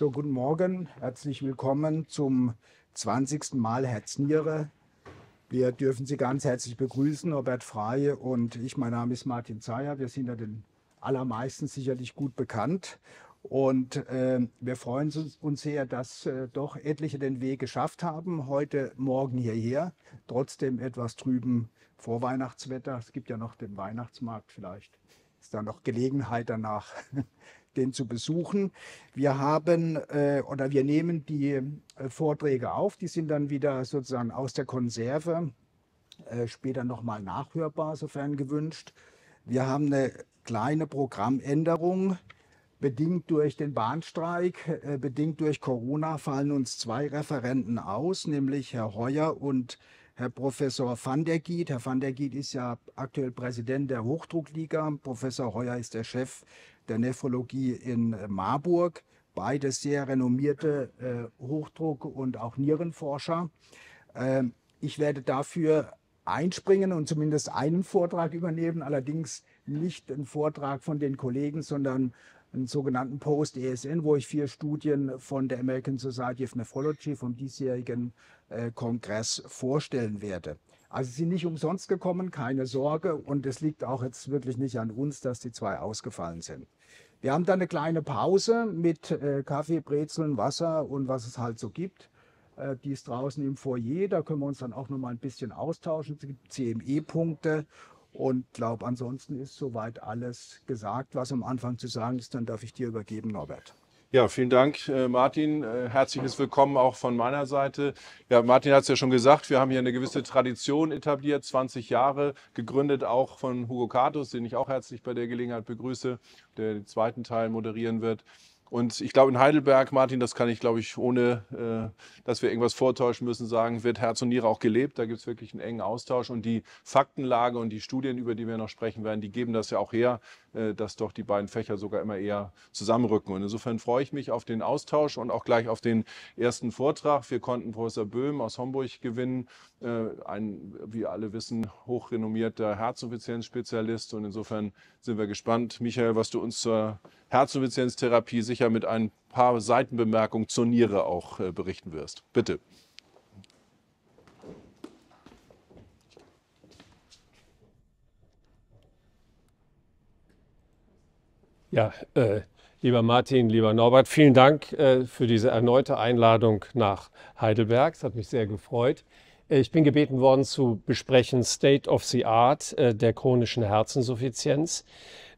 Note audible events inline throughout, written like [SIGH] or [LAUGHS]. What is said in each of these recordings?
So, guten Morgen, herzlich willkommen zum 20. Mal Herzniere. Wir dürfen Sie ganz herzlich begrüßen, Robert Frey und ich. Mein Name ist Martin Zeyer. Wir sind ja den allermeisten sicherlich gut bekannt. Und äh, wir freuen uns sehr, dass äh, doch etliche den Weg geschafft haben, heute Morgen hierher. Trotzdem etwas drüben vor Weihnachtswetter. Es gibt ja noch den Weihnachtsmarkt vielleicht ist da noch Gelegenheit danach [LAUGHS] den zu besuchen. Wir haben äh, oder wir nehmen die äh, Vorträge auf, die sind dann wieder sozusagen aus der Konserve äh, später nochmal nachhörbar, sofern gewünscht. Wir haben eine kleine Programmänderung. Bedingt durch den Bahnstreik, äh, bedingt durch Corona fallen uns zwei Referenten aus, nämlich Herr Heuer und Herr Professor van der Giet. Herr van der Giet ist ja aktuell Präsident der Hochdruckliga, Professor Heuer ist der Chef der Nephrologie in äh, Marburg, beide sehr renommierte äh, Hochdruck- und auch Nierenforscher. Äh, ich werde dafür einspringen und zumindest einen Vortrag übernehmen, allerdings nicht einen Vortrag von den Kollegen, sondern einen sogenannten Post-ESN, wo ich vier Studien von der American Society of Nephrology vom diesjährigen äh, Kongress vorstellen werde. Also sie sind nicht umsonst gekommen, keine Sorge. Und es liegt auch jetzt wirklich nicht an uns, dass die zwei ausgefallen sind. Wir haben dann eine kleine Pause mit äh, Kaffee, Brezeln, Wasser und was es halt so gibt. Äh, die ist draußen im Foyer, da können wir uns dann auch nochmal ein bisschen austauschen. Es gibt CME-Punkte und glaube, ansonsten ist soweit alles gesagt, was am Anfang zu sagen ist. Dann darf ich dir übergeben, Norbert. Ja, vielen Dank, äh, Martin. Äh, herzliches Willkommen auch von meiner Seite. Ja, Martin hat es ja schon gesagt, wir haben hier eine gewisse Tradition etabliert, 20 Jahre, gegründet auch von Hugo Katus, den ich auch herzlich bei der Gelegenheit begrüße, der den zweiten Teil moderieren wird. Und ich glaube, in Heidelberg, Martin, das kann ich, glaube ich, ohne äh, dass wir irgendwas vortäuschen müssen, sagen, wird Herz und Niere auch gelebt. Da gibt es wirklich einen engen Austausch. Und die Faktenlage und die Studien, über die wir noch sprechen werden, die geben das ja auch her, äh, dass doch die beiden Fächer sogar immer eher zusammenrücken. Und insofern freue ich mich auf den Austausch und auch gleich auf den ersten Vortrag. Wir konnten Professor Böhm aus Homburg gewinnen, äh, ein, wie alle wissen, hochrenommierter Herzsuffizienzspezialist. Und insofern sind wir gespannt, Michael, was du uns zur Herzsuffizienztherapie sicher mit ein paar Seitenbemerkungen zur Niere auch äh, berichten wirst. Bitte. Ja, äh, lieber Martin, lieber Norbert, vielen Dank äh, für diese erneute Einladung nach Heidelberg. Es hat mich sehr gefreut. Äh, ich bin gebeten worden zu besprechen State of the Art äh, der chronischen Herzensinsuffizienz.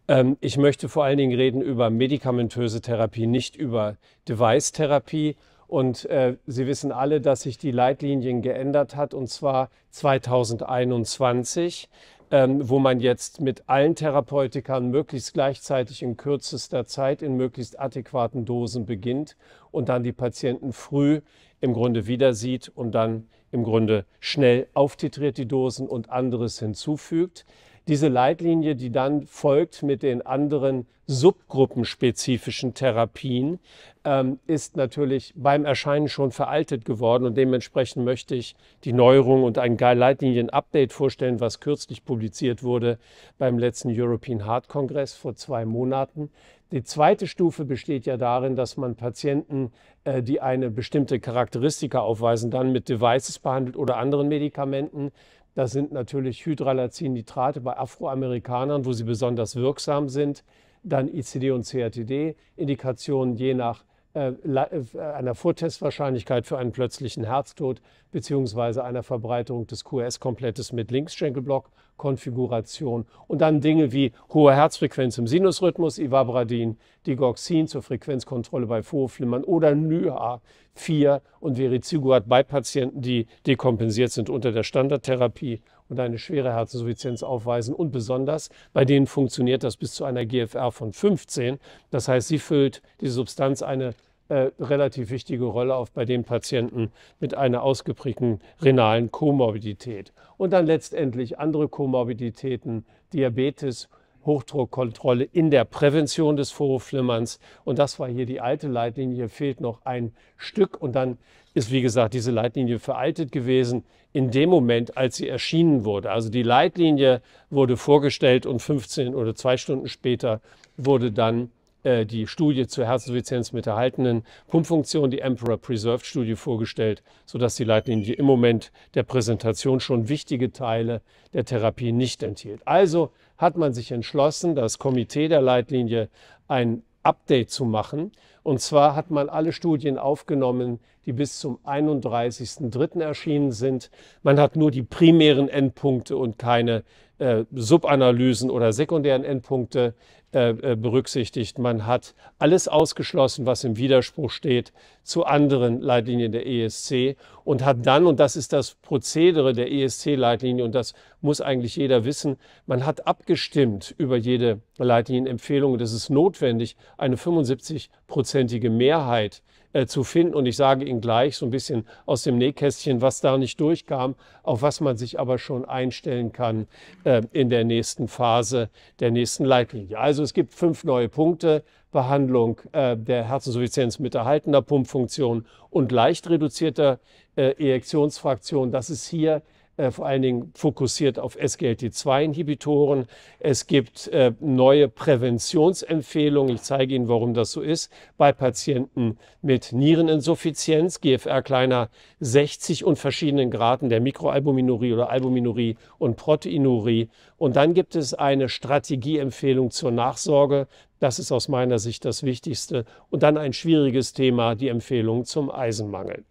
Ähm, ich möchte vor allen Dingen reden über medikamentöse Therapie, nicht über Device-Therapie. Und äh, Sie wissen alle, dass sich die Leitlinien geändert hat, und zwar 2021. Ähm, wo man jetzt mit allen Therapeutikern möglichst gleichzeitig in kürzester Zeit in möglichst adäquaten Dosen beginnt und dann die Patienten früh im Grunde wieder sieht und dann im Grunde schnell auftitriert die Dosen und anderes hinzufügt. Diese Leitlinie, die dann folgt mit den anderen subgruppenspezifischen Therapien, ähm, ist natürlich beim Erscheinen schon veraltet geworden und dementsprechend möchte ich die Neuerung und ein Leitlinien-Update vorstellen, was kürzlich publiziert wurde beim letzten European Heart Kongress vor zwei Monaten. Die zweite Stufe besteht ja darin, dass man Patienten, äh, die eine bestimmte Charakteristika aufweisen, dann mit Devices behandelt oder anderen Medikamenten. Das sind natürlich Hydralazin-Nitrate bei Afroamerikanern, wo sie besonders wirksam sind. Dann ICD und CRTD, Indikationen je nach äh, äh, einer Vortestwahrscheinlichkeit für einen plötzlichen Herztod beziehungsweise einer Verbreiterung des QRS-Komplettes mit Linksschenkelblock Konfiguration. Und dann Dinge wie hohe Herzfrequenz im Sinusrhythmus, Ivabradin, Digoxin zur Frequenzkontrolle bei Vorhofflimmern oder NYHA4 und Vericiguat bei Patienten, die dekompensiert sind unter der Standardtherapie und eine schwere Herzinsuffizienz aufweisen. Und besonders bei denen funktioniert das bis zu einer GFR von 15. Das heißt, sie füllt die Substanz eine äh, relativ wichtige Rolle auf bei den Patienten mit einer ausgeprägten renalen Komorbidität. Und dann letztendlich andere Komorbiditäten, Diabetes, Hochdruckkontrolle in der Prävention des Vorhofflimmerns. Und das war hier die alte Leitlinie. Hier fehlt noch ein Stück. Und dann ist, wie gesagt, diese Leitlinie veraltet gewesen in dem Moment, als sie erschienen wurde. Also die Leitlinie wurde vorgestellt und 15 oder zwei Stunden später wurde dann äh, die Studie zur Herzsuffizienz mit erhaltenen Pumpfunktion, die Emperor Preserved Studie, vorgestellt, sodass die Leitlinie im Moment der Präsentation schon wichtige Teile der Therapie nicht enthielt. Also hat man sich entschlossen, das Komitee der Leitlinie ein Update zu machen. Und zwar hat man alle Studien aufgenommen, die bis zum 31.03. erschienen sind. Man hat nur die primären Endpunkte und keine äh, Subanalysen oder sekundären Endpunkte äh, äh, berücksichtigt. Man hat alles ausgeschlossen, was im Widerspruch steht zu anderen Leitlinien der ESC und hat dann, und das ist das Prozedere der ESC-Leitlinie und das muss eigentlich jeder wissen, man hat abgestimmt über jede Leitlinienempfehlung und es ist notwendig, eine 75-prozentige Mehrheit äh, zu finden. Und ich sage Ihnen gleich so ein bisschen aus dem Nähkästchen, was da nicht durchkam, auf was man sich aber schon einstellen kann äh, in der nächsten Phase der nächsten Leitlinie. Also es gibt fünf neue Punkte. Behandlung äh, der Herzinsuffizienz mit erhaltener Pumpfunktion und leicht reduzierter äh, Ejektionsfraktion. Das ist hier äh, vor allen Dingen fokussiert auf SGLT2-Inhibitoren. Es gibt äh, neue Präventionsempfehlungen. Ich zeige Ihnen, warum das so ist. Bei Patienten mit Niereninsuffizienz, GFR kleiner 60 und verschiedenen Graden der Mikroalbuminurie oder Albuminurie und Proteinurie. Und dann gibt es eine Strategieempfehlung zur Nachsorge. Das ist aus meiner Sicht das Wichtigste. Und dann ein schwieriges Thema, die Empfehlung zum Eisenmangel.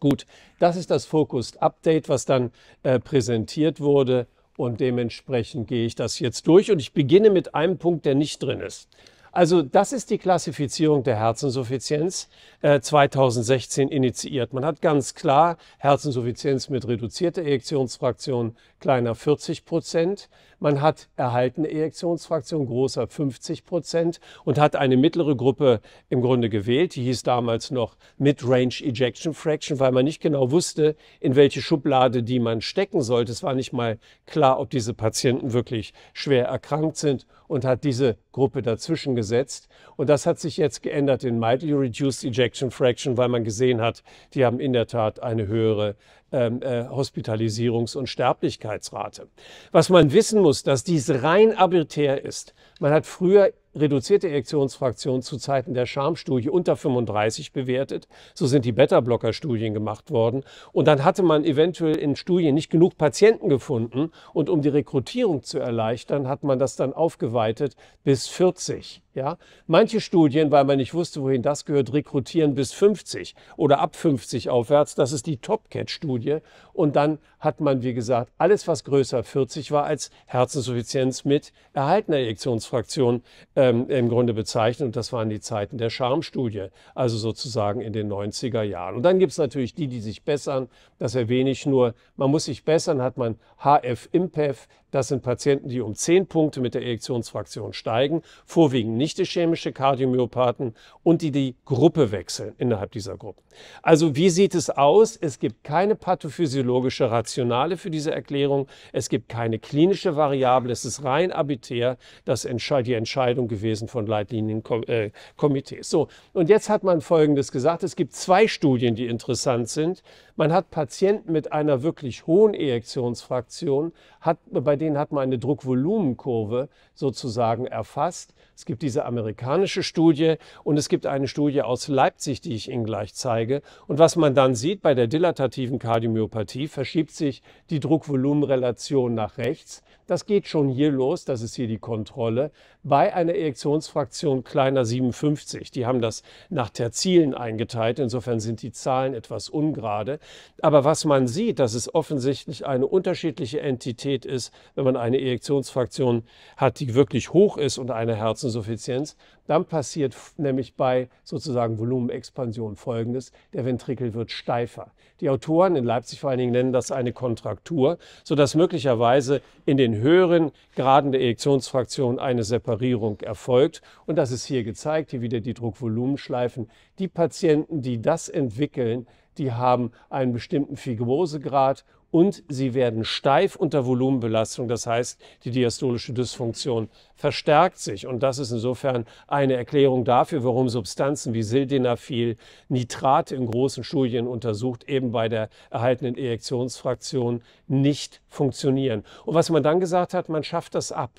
Gut, das ist das Focused Update, was dann äh, präsentiert wurde und dementsprechend gehe ich das jetzt durch und ich beginne mit einem Punkt, der nicht drin ist. Also das ist die Klassifizierung der Herzinsuffizienz äh, 2016 initiiert. Man hat ganz klar Herzinsuffizienz mit reduzierter Ejektionsfraktion kleiner 40 Prozent, man hat erhaltene Erektionsfraktion großer 50 Prozent und hat eine mittlere Gruppe im Grunde gewählt. Die hieß damals noch Mid-Range Ejection Fraction, weil man nicht genau wusste, in welche Schublade die man stecken sollte. Es war nicht mal klar, ob diese Patienten wirklich schwer erkrankt sind und hat diese Gruppe dazwischen gesetzt. Und das hat sich jetzt geändert in mildly reduced ejection fraction, weil man gesehen hat, die haben in der Tat eine höhere ähm, äh, Hospitalisierungs- und Sterblichkeitsrate. Was man wissen muss, dass dies rein arbiträr ist. Man hat früher reduzierte Erektionsfraktion zu Zeiten der Schamstudie unter 35 bewertet. So sind die Beta-Blocker-Studien gemacht worden. Und dann hatte man eventuell in Studien nicht genug Patienten gefunden. Und um die Rekrutierung zu erleichtern, hat man das dann aufgeweitet bis 40. Ja? Manche Studien, weil man nicht wusste, wohin das gehört, rekrutieren bis 50 oder ab 50 aufwärts. Das ist die TopCat-Studie. Und dann hat man, wie gesagt, alles, was größer 40 war, als Herzinsuffizienz mit erhaltener Ejektionsfraktion ähm, im Grunde bezeichnet. Und das waren die Zeiten der Charme-Studie, also sozusagen in den 90er Jahren. Und dann gibt es natürlich die, die sich bessern. Das erwähne ich nur. Man muss sich bessern, hat man HF-IMPEF, das sind Patienten, die um 10 Punkte mit der Erektionsfraktion steigen, vorwiegend nicht ischämische Kardiomyopathen und die die Gruppe wechseln innerhalb dieser Gruppe. Also wie sieht es aus? Es gibt keine pathophysiologische Rationale für diese Erklärung. Es gibt keine klinische Variable. Es ist rein arbitär das Entscheid, die Entscheidung gewesen von Leitlinienkomitees. Äh, so, und jetzt hat man Folgendes gesagt. Es gibt zwei Studien, die interessant sind. Man hat Patienten mit einer wirklich hohen Ejektionsfraktion, hat, bei denen hat man eine Druckvolumenkurve sozusagen erfasst. Es gibt diese amerikanische Studie und es gibt eine Studie aus Leipzig, die ich Ihnen gleich zeige. Und was man dann sieht bei der dilatativen Kardiomyopathie, verschiebt sich die Druckvolumenrelation nach rechts. Das geht schon hier los, das ist hier die Kontrolle, bei einer Ejektionsfraktion kleiner 57. Die haben das nach Terzilen eingeteilt, insofern sind die Zahlen etwas ungerade. Aber was man sieht, dass es offensichtlich eine unterschiedliche Entität ist, wenn man eine Ejektionsfraktion hat, die wirklich hoch ist und eine Herzinsuffizienz dann passiert nämlich bei sozusagen Volumenexpansion Folgendes. Der Ventrikel wird steifer. Die Autoren in Leipzig vor allen Dingen nennen das eine Kontraktur, sodass möglicherweise in den höheren Graden der Ejektionsfraktion eine Separierung erfolgt. Und das ist hier gezeigt, hier wieder die Druckvolumenschleifen. Die Patienten, die das entwickeln, die haben einen bestimmten Fibrosegrad und sie werden steif unter Volumenbelastung. Das heißt, die diastolische Dysfunktion verstärkt sich. Und das ist insofern eine Erklärung dafür, warum Substanzen wie Sildenafil Nitrate in großen Studien untersucht eben bei der erhaltenen Ejektionsfraktion nicht funktionieren. Und was man dann gesagt hat, man schafft das ab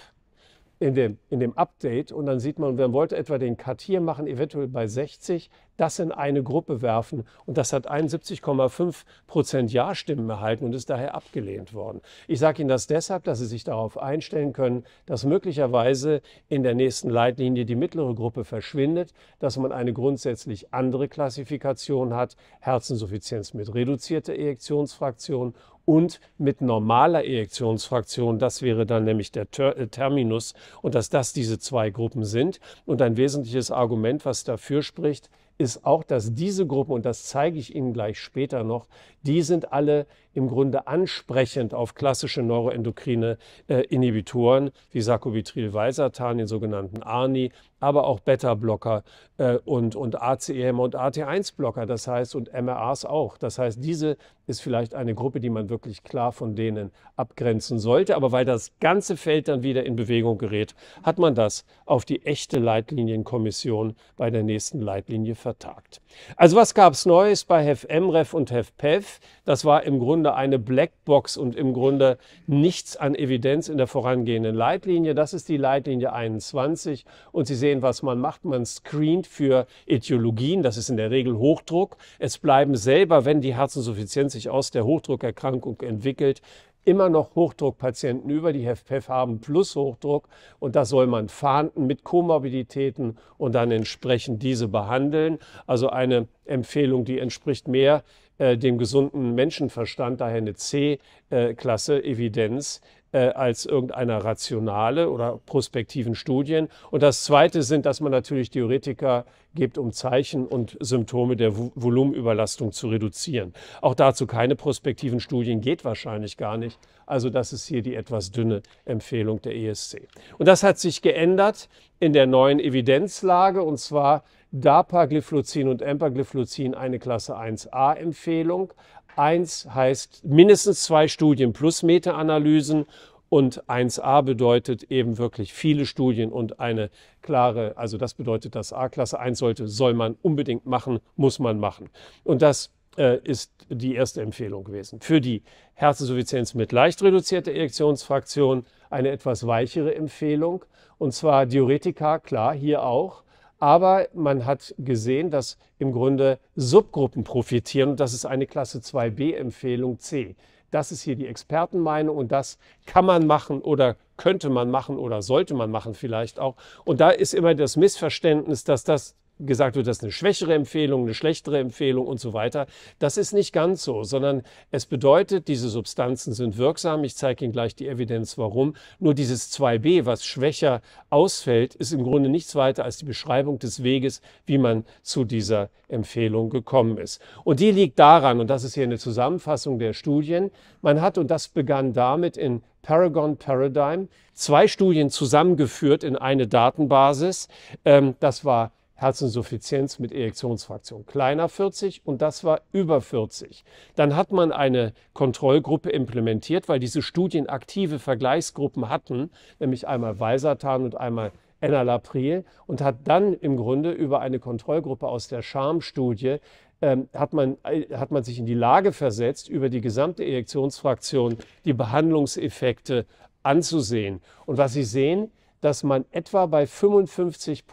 in dem, in dem Update und dann sieht man, man wollte etwa den Cut hier machen, eventuell bei 60, das in eine Gruppe werfen und das hat 71,5 Prozent Ja-Stimmen erhalten und ist daher abgelehnt worden. Ich sage Ihnen das deshalb, dass Sie sich darauf einstellen können, dass möglicherweise in der nächsten Leitlinie die mittlere Gruppe verschwindet, dass man eine grundsätzlich andere Klassifikation hat, Herzinsuffizienz mit reduzierter Ejektionsfraktion und mit normaler Ejektionsfraktion, das wäre dann nämlich der äh, Terminus, und dass das diese zwei Gruppen sind. Und ein wesentliches Argument, was dafür spricht, ist auch, dass diese Gruppen, und das zeige ich Ihnen gleich später noch, die sind alle im Grunde ansprechend auf klassische neuroendokrine äh, Inhibitoren wie Sacubitril, Valsartan, den sogenannten ARNI, aber auch Beta-Blocker äh, und, und ACM und AT1-Blocker, das heißt, und MRAs auch. Das heißt, diese ist vielleicht eine Gruppe, die man wirklich klar von denen abgrenzen sollte. Aber weil das ganze Feld dann wieder in Bewegung gerät, hat man das auf die echte Leitlinienkommission bei der nächsten Leitlinie vertagt. Also was gab es Neues bei HEFMREF und HEFPEF? E das war im Grunde Grunde eine Blackbox und im Grunde nichts an Evidenz in der vorangehenden Leitlinie. Das ist die Leitlinie 21 und Sie sehen, was man macht. Man screent für Etiologien, das ist in der Regel Hochdruck. Es bleiben selber, wenn die Herzinsuffizienz sich aus der Hochdruckerkrankung entwickelt, immer noch Hochdruckpatienten über, die HFpEF haben plus Hochdruck und das soll man fahnden mit Komorbiditäten und dann entsprechend diese behandeln. Also eine Empfehlung, die entspricht mehr äh, dem gesunden Menschenverstand daher eine C-Klasse äh, Evidenz äh, als irgendeiner rationale oder prospektiven Studien. Und das Zweite sind, dass man natürlich Theoretiker gibt, um Zeichen und Symptome der Volumenüberlastung zu reduzieren. Auch dazu keine prospektiven Studien geht wahrscheinlich gar nicht. Also das ist hier die etwas dünne Empfehlung der ESC. Und das hat sich geändert in der neuen Evidenzlage. Und zwar Dapagliflozin und Empagliflozin eine Klasse 1a Empfehlung. 1 heißt mindestens zwei Studien plus Meta-Analysen und 1a bedeutet eben wirklich viele Studien und eine klare, also das bedeutet, dass A-Klasse 1 sollte, soll man unbedingt machen, muss man machen. Und das äh, ist die erste Empfehlung gewesen. Für die Herzinsuffizienz mit leicht reduzierter Erektionsfraktion eine etwas weichere Empfehlung und zwar Diuretika, klar, hier auch aber man hat gesehen, dass im Grunde Subgruppen profitieren und das ist eine Klasse 2b Empfehlung C. Das ist hier die Expertenmeinung und das kann man machen oder könnte man machen oder sollte man machen vielleicht auch. Und da ist immer das Missverständnis, dass das gesagt wird, das ist eine schwächere Empfehlung, eine schlechtere Empfehlung und so weiter. Das ist nicht ganz so, sondern es bedeutet, diese Substanzen sind wirksam. Ich zeige Ihnen gleich die Evidenz, warum. Nur dieses 2b, was schwächer ausfällt, ist im Grunde nichts weiter als die Beschreibung des Weges, wie man zu dieser Empfehlung gekommen ist. Und die liegt daran, und das ist hier eine Zusammenfassung der Studien, man hat, und das begann damit in Paragon Paradigm, zwei Studien zusammengeführt in eine Datenbasis. Ähm, das war Herzinsuffizienz mit Ejektionsfraktion kleiner 40 und das war über 40. Dann hat man eine Kontrollgruppe implementiert, weil diese Studien aktive Vergleichsgruppen hatten, nämlich einmal Valsartan und einmal Enalapril und hat dann im Grunde über eine Kontrollgruppe aus der charm ähm, hat, man, äh, hat man sich in die Lage versetzt, über die gesamte Ejektionsfraktion die Behandlungseffekte anzusehen. Und was Sie sehen, dass man etwa bei 55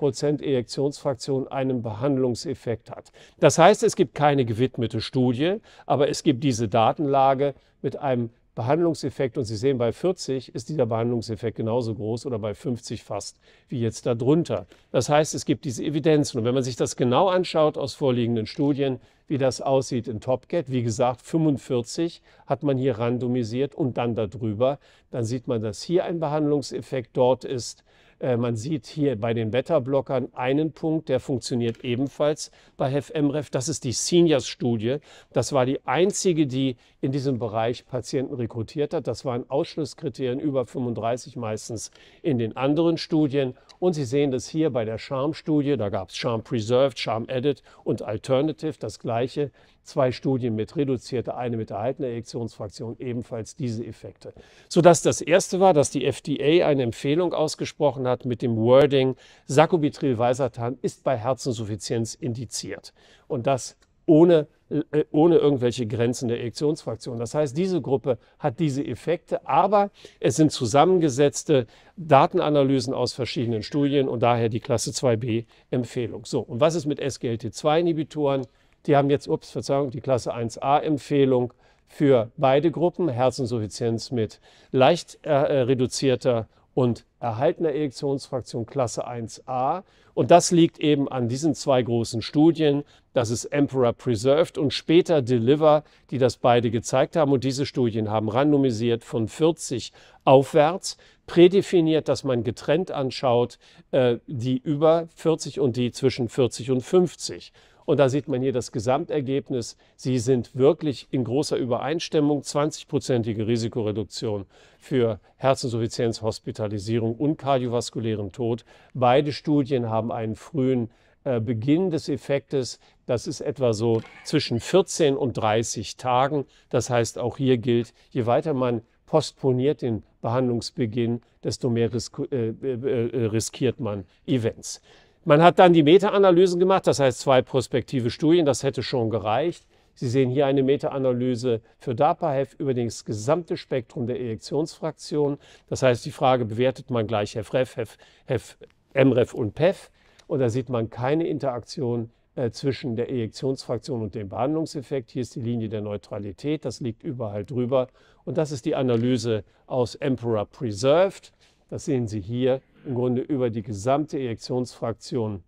Ejektionsfraktion einen Behandlungseffekt hat. Das heißt, es gibt keine gewidmete Studie, aber es gibt diese Datenlage mit einem Behandlungseffekt und Sie sehen, bei 40 ist dieser Behandlungseffekt genauso groß oder bei 50 fast wie jetzt darunter. Das heißt, es gibt diese Evidenzen. Und wenn man sich das genau anschaut aus vorliegenden Studien, wie das aussieht in TopCat, wie gesagt, 45 hat man hier randomisiert und dann darüber, dann sieht man, dass hier ein Behandlungseffekt dort ist. Äh, man sieht hier bei den Beta-Blockern einen Punkt, der funktioniert ebenfalls bei HEFMREF. Das ist die Seniors-Studie. Das war die einzige, die in diesem Bereich Patienten rekrutiert hat. Das waren Ausschlusskriterien über 35 meistens in den anderen Studien. Und Sie sehen das hier bei der Charm-Studie. Da gab es Charm Preserved, Charm Edit und Alternative. Das gleiche. Zwei Studien mit reduzierter, eine mit erhaltener Ejektionsfraktion, ebenfalls diese Effekte. Sodass das erste war, dass die FDA eine Empfehlung ausgesprochen hat mit dem Wording, Sacubitril-Valsartan ist bei Herzinsuffizienz indiziert. Und das ohne äh, ohne irgendwelche Grenzen der Ektionsfraktion. Das heißt, diese Gruppe hat diese Effekte, aber es sind zusammengesetzte Datenanalysen aus verschiedenen Studien und daher die Klasse 2b-Empfehlung. So, und was ist mit SGLT2-Inhibitoren? Die haben jetzt, ups, Verzeihung, die Klasse 1a-Empfehlung für beide Gruppen, Herzinsuffizienz mit leicht äh, äh reduzierter und erhaltener Erektionsfraktion Klasse 1a. Und das liegt eben an diesen zwei großen Studien das ist Emperor Preserved und später Deliver, die das beide gezeigt haben. Und diese Studien haben randomisiert von 40 aufwärts, prädefiniert, dass man getrennt anschaut, äh, die über 40 und die zwischen 40 und 50. Und da sieht man hier das Gesamtergebnis. Sie sind wirklich in großer Übereinstimmung. 20-prozentige Risikoreduktion für Herzinsuffizienz, Hospitalisierung und kardiovaskulären Tod. Beide Studien haben einen frühen äh, Beginn des Effektes, das ist etwa so zwischen 14 und 30 Tagen. Das heißt, auch hier gilt, je weiter man postponiert den Behandlungsbeginn, desto mehr risk äh, äh, äh, riskiert man Events. Man hat dann die Meta-Analysen gemacht, das heißt zwei prospektive Studien, das hätte schon gereicht. Sie sehen hier eine Meta-Analyse für DAPA-HEF über das gesamte Spektrum der Ejektionsfraktion. Das heißt, die Frage bewertet man gleich HEF-REF, HEF, HEF, MREF und PEF. Und da sieht man keine Interaktion äh, zwischen der Ejektionsfraktion und dem Behandlungseffekt. Hier ist die Linie der Neutralität, das liegt überall drüber. Und das ist die Analyse aus Emperor Preserved. Das sehen Sie hier im Grunde über die gesamte Ejektionsfraktion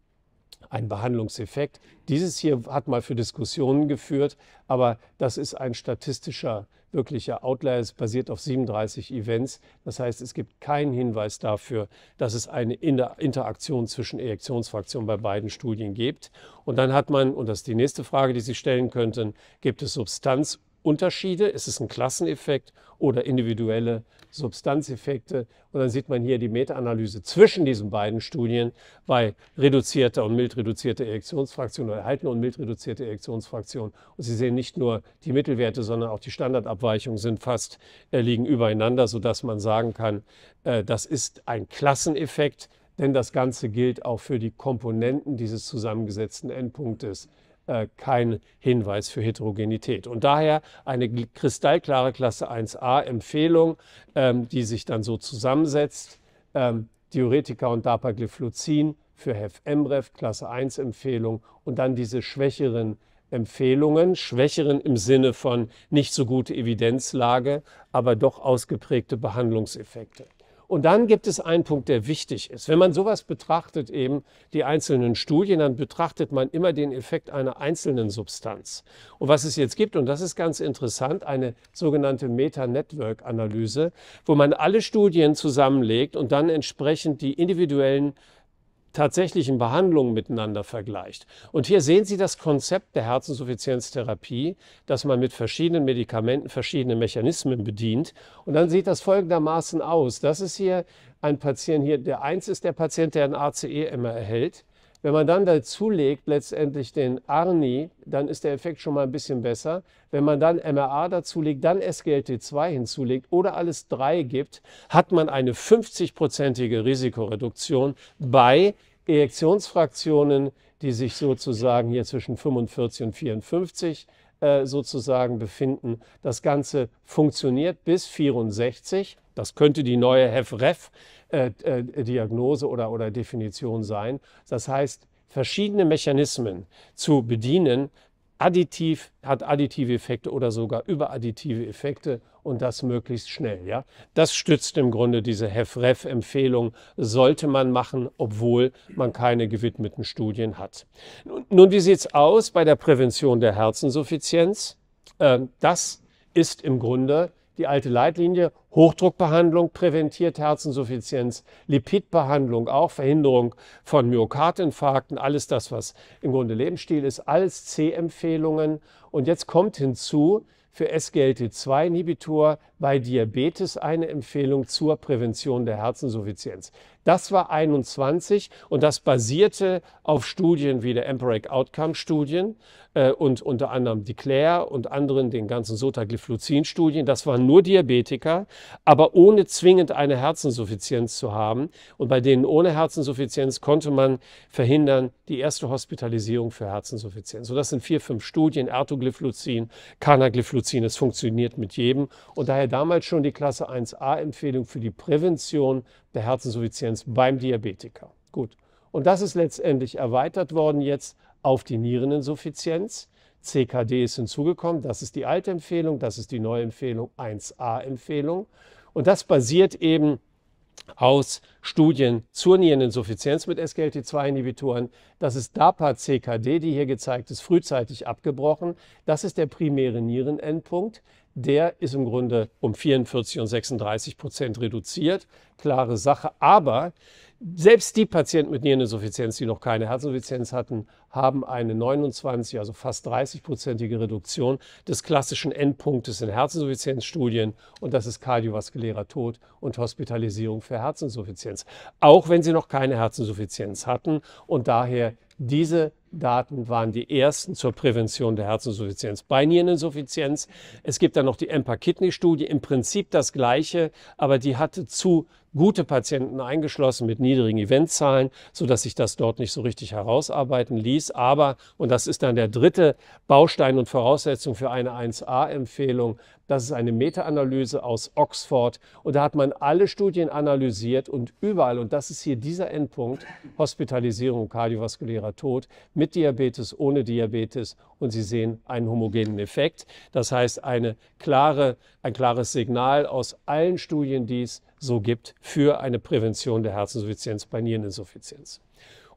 ein Behandlungseffekt. Dieses hier hat mal für Diskussionen geführt, aber das ist ein statistischer, wirklicher Outlier. Es basiert auf 37 Events. Das heißt, es gibt keinen Hinweis dafür, dass es eine Interaktion zwischen Ejektionsfraktionen bei beiden Studien gibt. Und dann hat man, und das ist die nächste Frage, die Sie stellen könnten, gibt es Substanz Unterschiede. Ist es ein Klasseneffekt oder individuelle Substanzeffekte? Und dann sieht man hier die Meta-Analyse zwischen diesen beiden Studien bei reduzierter und mild reduzierter Erektionsfraktion oder erhaltener und mild reduzierter Erektionsfraktion. Und Sie sehen nicht nur die Mittelwerte, sondern auch die Standardabweichungen sind fast äh, liegen übereinander, sodass man sagen kann, äh, das ist ein Klasseneffekt, denn das Ganze gilt auch für die Komponenten dieses zusammengesetzten Endpunktes. Äh, kein Hinweis für Heterogenität. Und daher eine kristallklare Klasse 1a Empfehlung, ähm, die sich dann so zusammensetzt. Ähm, Diuretika und Dapagliflozin für HEF-MREF, Klasse 1 Empfehlung und dann diese schwächeren Empfehlungen, schwächeren im Sinne von nicht so gute Evidenzlage, aber doch ausgeprägte Behandlungseffekte. Und dann gibt es einen Punkt, der wichtig ist. Wenn man sowas betrachtet, eben die einzelnen Studien, dann betrachtet man immer den Effekt einer einzelnen Substanz. Und was es jetzt gibt, und das ist ganz interessant, eine sogenannte Meta-Network-Analyse, wo man alle Studien zusammenlegt und dann entsprechend die individuellen tatsächlichen Behandlungen miteinander vergleicht. Und hier sehen Sie das Konzept der Herzinsuffizienztherapie, dass man mit verschiedenen Medikamenten verschiedene Mechanismen bedient. Und dann sieht das folgendermaßen aus. Das ist hier ein Patient hier, der eins ist der Patient, der ein ACE immer erhält. Wenn man dann dazu legt letztendlich den Arni, dann ist der Effekt schon mal ein bisschen besser. Wenn man dann MRA dazu legt, dann SGLT2 hinzulegt oder alles drei gibt, hat man eine 50-prozentige Risikoreduktion bei Ejektionsfraktionen, die sich sozusagen hier zwischen 45 und 54 äh, sozusagen befinden. Das Ganze funktioniert bis 64. Das könnte die neue hef HEFREF äh, äh, Diagnose oder, oder Definition sein. Das heißt, verschiedene Mechanismen zu bedienen, additiv, hat additive Effekte oder sogar überadditive Effekte und das möglichst schnell. Ja? Das stützt im Grunde diese HEFREF-Empfehlung, sollte man machen, obwohl man keine gewidmeten Studien hat. Nun, wie sieht es aus bei der Prävention der Herzinsuffizienz? Ähm, das ist im Grunde die alte Leitlinie, Hochdruckbehandlung präventiert Herzinsuffizienz, Lipidbehandlung auch, Verhinderung von Myokardinfarkten, alles das, was im Grunde Lebensstil ist, alles C-Empfehlungen. Und jetzt kommt hinzu, für SGLT2-Inhibitor bei Diabetes eine Empfehlung zur Prävention der Herzinsuffizienz. Das war 21 und das basierte auf Studien wie der Empiric Outcome Studien äh, und unter anderem Declare und anderen den ganzen Sotaglyfluzin Studien. Das waren nur Diabetiker, aber ohne zwingend eine Herzinsuffizienz zu haben. Und bei denen ohne Herzinsuffizienz konnte man verhindern die erste Hospitalisierung für Herzinsuffizienz. So das sind vier, fünf Studien, Ertoglyfluzin, Kanaglyfluzin, durchzuziehen. Es funktioniert mit jedem. Und daher damals schon die Klasse 1a-Empfehlung für die Prävention der Herzinsuffizienz beim Diabetiker. Gut. Und das ist letztendlich erweitert worden jetzt auf die Niereninsuffizienz. CKD ist hinzugekommen. Das ist die alte Empfehlung, das ist die neue Empfehlung, 1a-Empfehlung. Und das basiert eben aus Studien zur Niereninsuffizienz mit SGLT2-Inhibitoren. Das ist DAPA-CKD, die hier gezeigt ist, frühzeitig abgebrochen. Das ist der primäre Nierenendpunkt. Der ist im Grunde um 44 und 36 Prozent reduziert. Klare Sache. Aber selbst die Patienten mit Niereninsuffizienz, die noch keine Herzinsuffizienz hatten, haben eine 29, also fast 30-prozentige Reduktion des klassischen Endpunktes in Herzinsuffizienzstudien und das ist kardiovaskulärer Tod und Hospitalisierung für Herzinsuffizienz, auch wenn sie noch keine Herzinsuffizienz hatten und daher diese Daten waren die ersten zur Prävention der Herzinsuffizienz. Beiniereninsuffizienz. Es gibt dann noch die EMPA-Kidney-Studie, im Prinzip das gleiche, aber die hatte zu gute Patienten eingeschlossen mit niedrigen Eventzahlen, sodass sich das dort nicht so richtig herausarbeiten ließ. Aber, und das ist dann der dritte Baustein und Voraussetzung für eine 1a-Empfehlung, das ist eine Meta-Analyse aus Oxford. Und da hat man alle Studien analysiert und überall, und das ist hier dieser Endpunkt, Hospitalisierung, kardiovaskulärer Tod, mit Diabetes, ohne Diabetes und Sie sehen einen homogenen Effekt. Das heißt, eine klare, ein klares Signal aus allen Studien, die es so gibt, für eine Prävention der Herzinsuffizienz bei Niereninsuffizienz.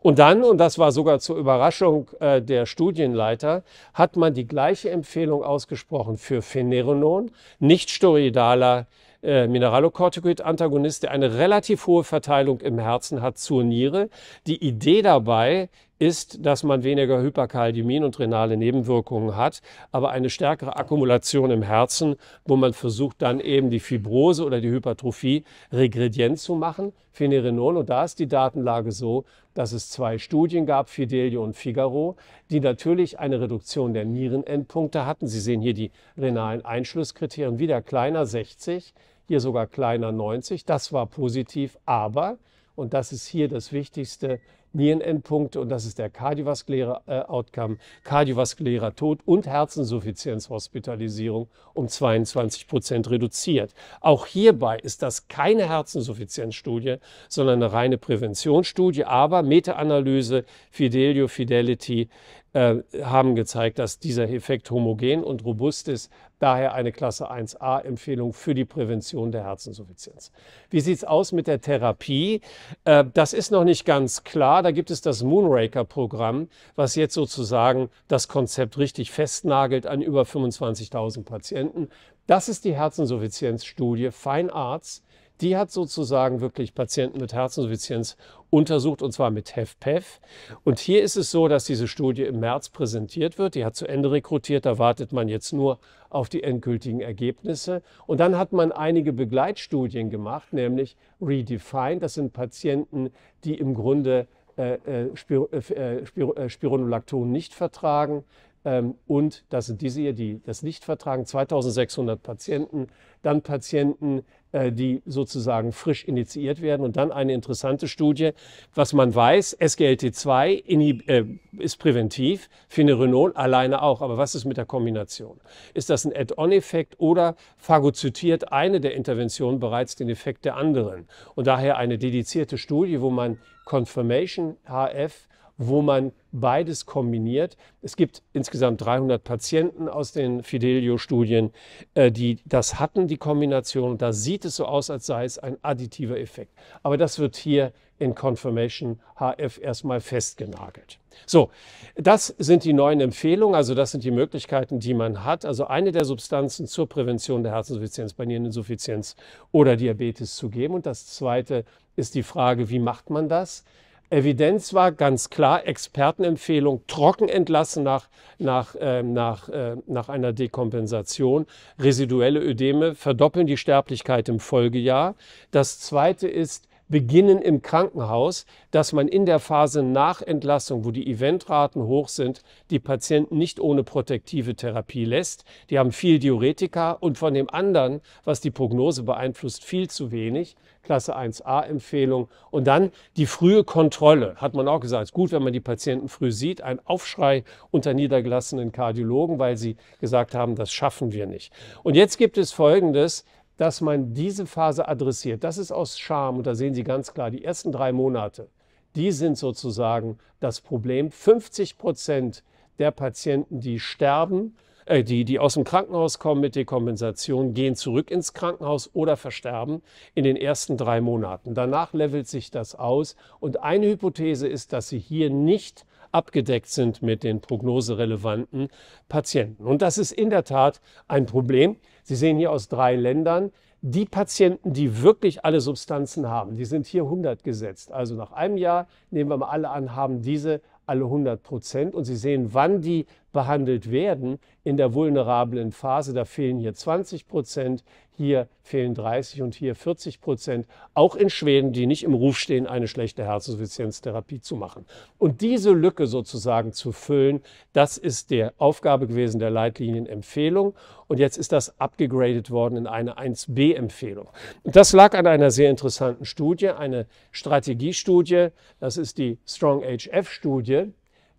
Und dann, und das war sogar zur Überraschung äh, der Studienleiter, hat man die gleiche Empfehlung ausgesprochen für Pheneronon, nicht steroidaler äh, Mineralocorticoid-Antagonist, der eine relativ hohe Verteilung im Herzen hat zur Niere. Die Idee dabei ist, dass man weniger Hyperkalkämien und renale Nebenwirkungen hat, aber eine stärkere Akkumulation im Herzen, wo man versucht dann eben die Fibrose oder die Hypertrophie regredient zu machen, Phenerenol. Und da ist die Datenlage so, dass es zwei Studien gab, Fidelio und Figaro, die natürlich eine Reduktion der Nierenendpunkte hatten. Sie sehen hier die renalen Einschlusskriterien, wieder kleiner 60, hier sogar kleiner 90. Das war positiv, aber, und das ist hier das Wichtigste, Nierenendpunkte und das ist der kardiovaskuläre äh, Outcome, kardiovaskulärer Tod und Herzensinsuffizienzhospitalisierung um 22 Prozent reduziert. Auch hierbei ist das keine Herzensinsuffizienzstudie, sondern eine reine Präventionsstudie, aber Meta-Analyse Fidelio Fidelity äh, haben gezeigt, dass dieser Effekt homogen und robust ist. Daher eine Klasse 1a-Empfehlung für die Prävention der Herzinsuffizienz. Wie sieht es aus mit der Therapie? Äh, das ist noch nicht ganz klar. Da gibt es das Moonraker-Programm, was jetzt sozusagen das Konzept richtig festnagelt an über 25.000 Patienten. Das ist die Herzinsuffizienzstudie Fine Arts die hat sozusagen wirklich Patienten mit Herzinsuffizienz untersucht und zwar mit HEFPEF. Und hier ist es so, dass diese Studie im März präsentiert wird. Die hat zu Ende rekrutiert. Da wartet man jetzt nur auf die endgültigen Ergebnisse. Und dann hat man einige Begleitstudien gemacht, nämlich Redefined. Das sind Patienten, die im Grunde äh, äh Spir äh, äh, Spir äh, Spironolacton nicht vertragen, ähm, und das sind diese hier, die das nicht vertragen, 2600 Patienten. Dann Patienten, äh, die sozusagen frisch initiiert werden. Und dann eine interessante Studie, was man weiß, SGLT2 äh, ist präventiv, Finerenol alleine auch. Aber was ist mit der Kombination? Ist das ein Add-on-Effekt oder phagozytiert eine der Interventionen bereits den Effekt der anderen? Und daher eine dedizierte Studie, wo man Confirmation HF wo man beides kombiniert. Es gibt insgesamt 300 Patienten aus den Fidelio-Studien, äh, die das hatten, die Kombination. Da sieht es so aus, als sei es ein additiver Effekt. Aber das wird hier in Confirmation HF erstmal festgenagelt. So, das sind die neuen Empfehlungen, also das sind die Möglichkeiten, die man hat. Also eine der Substanzen zur Prävention der Herzinsuffizienz, bei Niereninsuffizienz oder Diabetes zu geben. Und das zweite ist die Frage, wie macht man das? Evidenz war ganz klar Expertenempfehlung, trocken entlassen nach, nach, äh, nach, äh, nach einer Dekompensation. Residuelle Ödeme verdoppeln die Sterblichkeit im Folgejahr. Das zweite ist beginnen im Krankenhaus, dass man in der Phase nach Entlassung, wo die Eventraten hoch sind, die Patienten nicht ohne protektive Therapie lässt. Die haben viel Diuretika und von dem anderen, was die Prognose beeinflusst, viel zu wenig. Klasse 1a-Empfehlung. Und dann die frühe Kontrolle, hat man auch gesagt. Ist gut, wenn man die Patienten früh sieht. Ein Aufschrei unter niedergelassenen Kardiologen, weil sie gesagt haben, das schaffen wir nicht. Und jetzt gibt es Folgendes, dass man diese Phase adressiert. Das ist aus Scham und da sehen Sie ganz klar, die ersten drei Monate, die sind sozusagen das Problem. 50 Prozent der Patienten, die sterben, äh, die, die aus dem Krankenhaus kommen mit Dekompensation, gehen zurück ins Krankenhaus oder versterben in den ersten drei Monaten. Danach levelt sich das aus und eine Hypothese ist, dass sie hier nicht abgedeckt sind mit den prognoserelevanten Patienten. Und das ist in der Tat ein Problem. Sie sehen hier aus drei Ländern, die Patienten, die wirklich alle Substanzen haben, die sind hier 100 gesetzt. Also nach einem Jahr, nehmen wir mal alle an, haben diese alle 100 Prozent. Und Sie sehen, wann die behandelt werden in der vulnerablen Phase. Da fehlen hier 20 Prozent, hier fehlen 30 und hier 40 Prozent. Auch in Schweden, die nicht im Ruf stehen, eine schlechte Herzinsuffizienztherapie zu machen. Und diese Lücke sozusagen zu füllen, das ist der Aufgabe gewesen der Leitlinienempfehlung. Und jetzt ist das abgegradet worden in eine 1b-Empfehlung. Das lag an einer sehr interessanten Studie, eine Strategiestudie. Das ist die Strong HF-Studie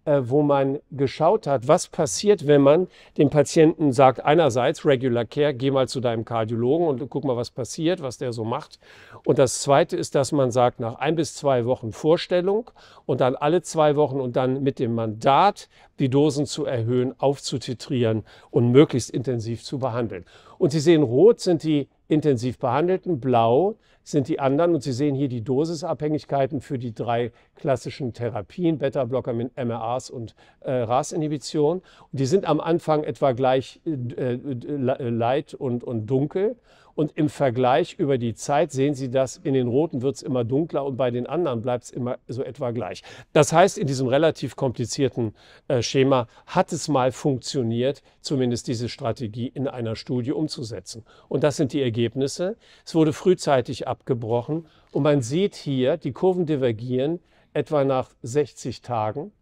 äh, wo man geschaut hat, was passiert, wenn man dem Patienten sagt, einerseits Regular Care, geh mal zu deinem Kardiologen und guck mal, was passiert, was der so macht. Und das Zweite ist, dass man sagt, nach ein bis zwei Wochen Vorstellung und dann alle zwei Wochen und dann mit dem Mandat, die Dosen zu erhöhen, aufzutitrieren und möglichst intensiv zu behandeln. Und Sie sehen, rot sind die intensiv behandelten. Blau sind die anderen und Sie sehen hier die Dosisabhängigkeiten für die drei klassischen Therapien, Beta-Blocker mit MRAs und äh, RAS-Inhibition. Die sind am Anfang etwa gleich äh, äh, äh light und, und dunkel und im Vergleich über die Zeit sehen Sie das, in den roten wird es immer dunkler und bei den anderen bleibt es immer so etwa gleich. Das heißt, in diesem relativ komplizierten äh, Schema hat es mal funktioniert, zumindest diese Strategie in einer Studie umzusetzen. Und das sind die Ergebnisse. Es wurde frühzeitig abgebrochen und man sieht hier, die Kurven divergieren etwa nach 60 Tagen.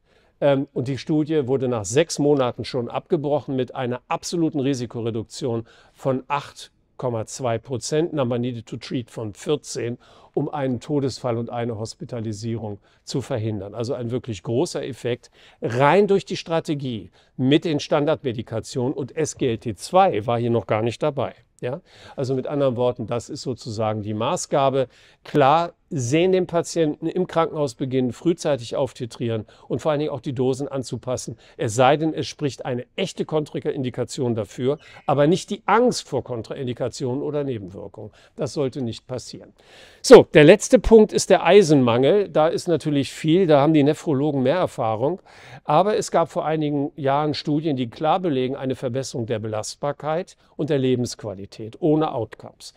Ähm, und die Studie wurde nach sechs Monaten schon abgebrochen mit einer absoluten Risikoreduktion von 8 12,2 Prozent, Namanide to Treat von 14, um einen Todesfall und eine Hospitalisierung zu verhindern. Also ein wirklich großer Effekt, rein durch die Strategie mit den Standardmedikationen und SGLT2 war hier noch gar nicht dabei. Ja? Also mit anderen Worten, das ist sozusagen die Maßgabe. Klar, sehen den Patienten im Krankenhaus beginnen, frühzeitig auftitrieren und vor allen Dingen auch die Dosen anzupassen. Es sei denn, es spricht eine echte Kontraindikation dafür, aber nicht die Angst vor Kontraindikationen oder Nebenwirkungen. Das sollte nicht passieren. So, der letzte Punkt ist der Eisenmangel. Da ist natürlich viel, da haben die Nephrologen mehr Erfahrung. Aber es gab vor einigen Jahren Studien, die klar belegen, eine Verbesserung der Belastbarkeit und der Lebensqualität. Qualität, ohne Outcomes.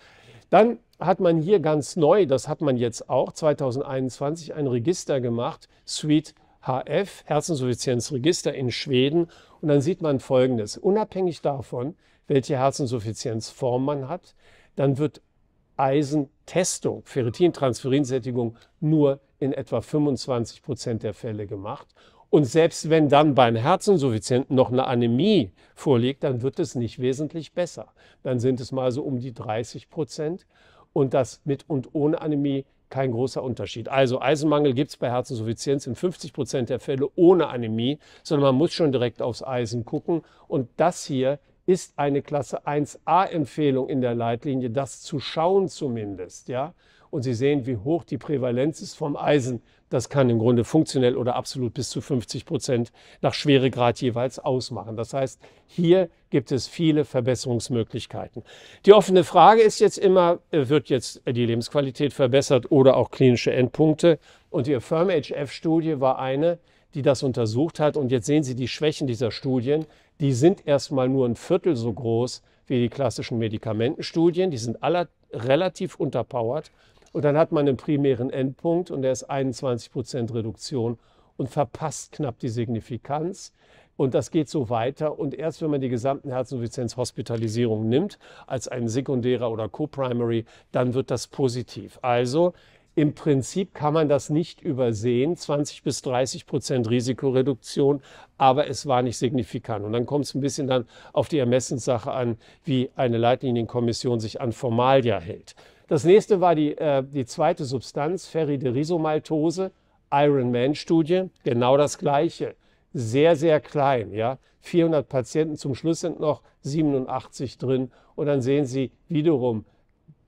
Dann hat man hier ganz neu, das hat man jetzt auch 2021, ein Register gemacht, Suite HF, Herzinsuffizienzregister in Schweden. Und dann sieht man Folgendes. Unabhängig davon, welche Herzinsuffizienzform man hat, dann wird Eisentestung, Ferritin-Transferinsättigung nur in etwa 25 Prozent der Fälle gemacht und selbst wenn dann beim Herzinsuffizienten noch eine Anämie vorliegt, dann wird es nicht wesentlich besser. Dann sind es mal so um die 30 Prozent und das mit und ohne Anämie kein großer Unterschied. Also Eisenmangel gibt es bei Herzinsuffizienz in 50 Prozent der Fälle ohne Anämie, sondern man muss schon direkt aufs Eisen gucken. Und das hier ist eine Klasse 1a-Empfehlung in der Leitlinie, das zu schauen zumindest. Ja? Und Sie sehen, wie hoch die Prävalenz ist vom Eisen das kann im Grunde funktionell oder absolut bis zu 50 Prozent nach Schweregrad jeweils ausmachen. Das heißt, hier gibt es viele Verbesserungsmöglichkeiten. Die offene Frage ist jetzt immer, äh, wird jetzt die Lebensqualität verbessert oder auch klinische Endpunkte? Und die Affirm-HF-Studie war eine, die das untersucht hat. Und jetzt sehen Sie die Schwächen dieser Studien. Die sind erstmal nur ein Viertel so groß wie die klassischen Medikamentenstudien. Die sind alle relativ unterpowered und dann hat man einen primären Endpunkt und der ist 21 Prozent Reduktion und verpasst knapp die Signifikanz. Und das geht so weiter. Und erst wenn man die gesamten Herzinsuffizienz-Hospitalisierungen nimmt, als ein sekundärer oder co-primary, dann wird das positiv. Also im Prinzip kann man das nicht übersehen, 20 bis 30 Prozent Risikoreduktion, aber es war nicht signifikant. Und dann kommt es ein bisschen dann auf die Ermessenssache an, wie eine Leitlinienkommission sich an Formalia hält. Das nächste war die, äh, die zweite Substanz, Ferriderisomaltose, Ironman-Studie, genau das gleiche. Sehr, sehr klein, ja. 400 Patienten, zum Schluss sind noch 87 drin. Und dann sehen Sie wiederum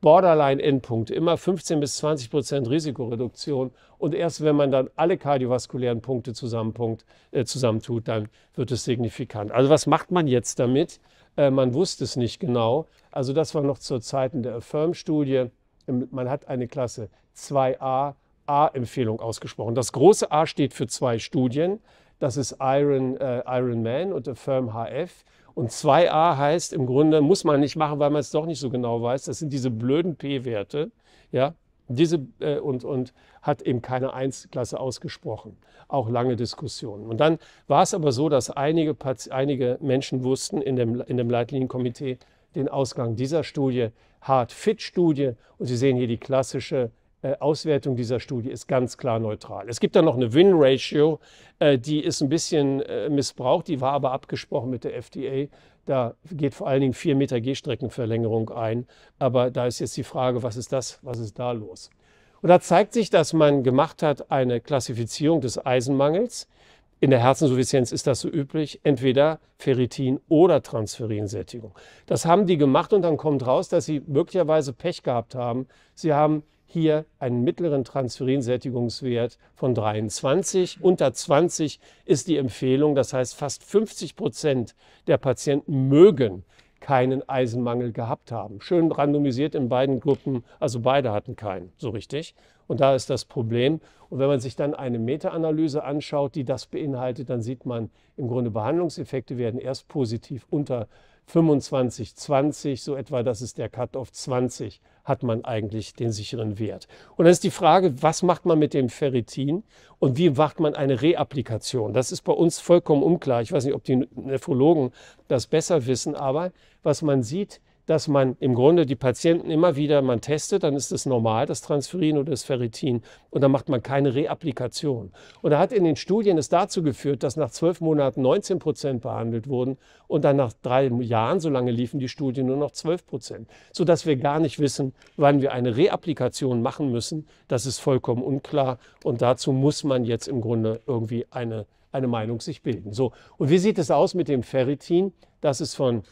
Borderline-Endpunkt, immer 15 bis 20 Prozent Risikoreduktion. Und erst wenn man dann alle kardiovaskulären Punkte zusammenpunkt, äh, zusammentut, dann wird es signifikant. Also was macht man jetzt damit? Äh, man wusste es nicht genau. Also das war noch zu Zeiten der Affirm-Studie. Ähm, man hat eine Klasse 2a A-Empfehlung ausgesprochen. Das große A steht für zwei Studien. Das ist Iron, äh, Iron Man und Affirm HF. Und 2a heißt im Grunde, muss man nicht machen, weil man es doch nicht so genau weiß. Das sind diese blöden P-Werte. Ja, diese, äh, und, und hat eben keine Einzelklasse ausgesprochen. Auch lange Diskussionen. Und dann war es aber so, dass einige, einige Menschen wussten in dem, in dem Leitlinienkomitee den Ausgang dieser Studie, Hard-Fit-Studie. Und Sie sehen hier die klassische äh, Auswertung dieser Studie ist ganz klar neutral. Es gibt dann noch eine Win-Ratio, äh, die ist ein bisschen äh, missbraucht, die war aber abgesprochen mit der FDA. Da geht vor allen Dingen 4 Meter Gehstreckenverlängerung ein. Aber da ist jetzt die Frage, was ist das, was ist da los? Und da zeigt sich, dass man gemacht hat eine Klassifizierung des Eisenmangels. In der Herzinsuffizienz ist das so üblich, entweder Ferritin oder Transferinsättigung. Das haben die gemacht und dann kommt raus, dass sie möglicherweise Pech gehabt haben. Sie haben hier einen mittleren Transferinsättigungswert von 23. Unter 20 ist die Empfehlung, das heißt fast 50 Prozent der Patienten mögen keinen Eisenmangel gehabt haben. Schön randomisiert in beiden Gruppen, also beide hatten keinen, so richtig. Und da ist das Problem. Und wenn man sich dann eine Meta-Analyse anschaut, die das beinhaltet, dann sieht man im Grunde Behandlungseffekte werden erst positiv unter 25, 20, so etwa, das ist der Cut-off 20, hat man eigentlich den sicheren Wert. Und dann ist die Frage, was macht man mit dem Ferritin und wie macht man eine Reapplikation? Das ist bei uns vollkommen unklar. Ich weiß nicht, ob die Nephrologen das besser wissen, aber was man sieht, dass man im Grunde die Patienten immer wieder, man testet, dann ist es normal, das Transferin oder das Ferritin, und dann macht man keine Reapplikation. Und da hat in den Studien es dazu geführt, dass nach zwölf Monaten 19 Prozent behandelt wurden und dann nach drei Jahren, so lange liefen die Studien, nur noch 12 Prozent, sodass wir gar nicht wissen, wann wir eine Reapplikation machen müssen. Das ist vollkommen unklar und dazu muss man jetzt im Grunde irgendwie eine eine Meinung sich bilden. So, und wie sieht es aus mit dem Ferritin? Das ist von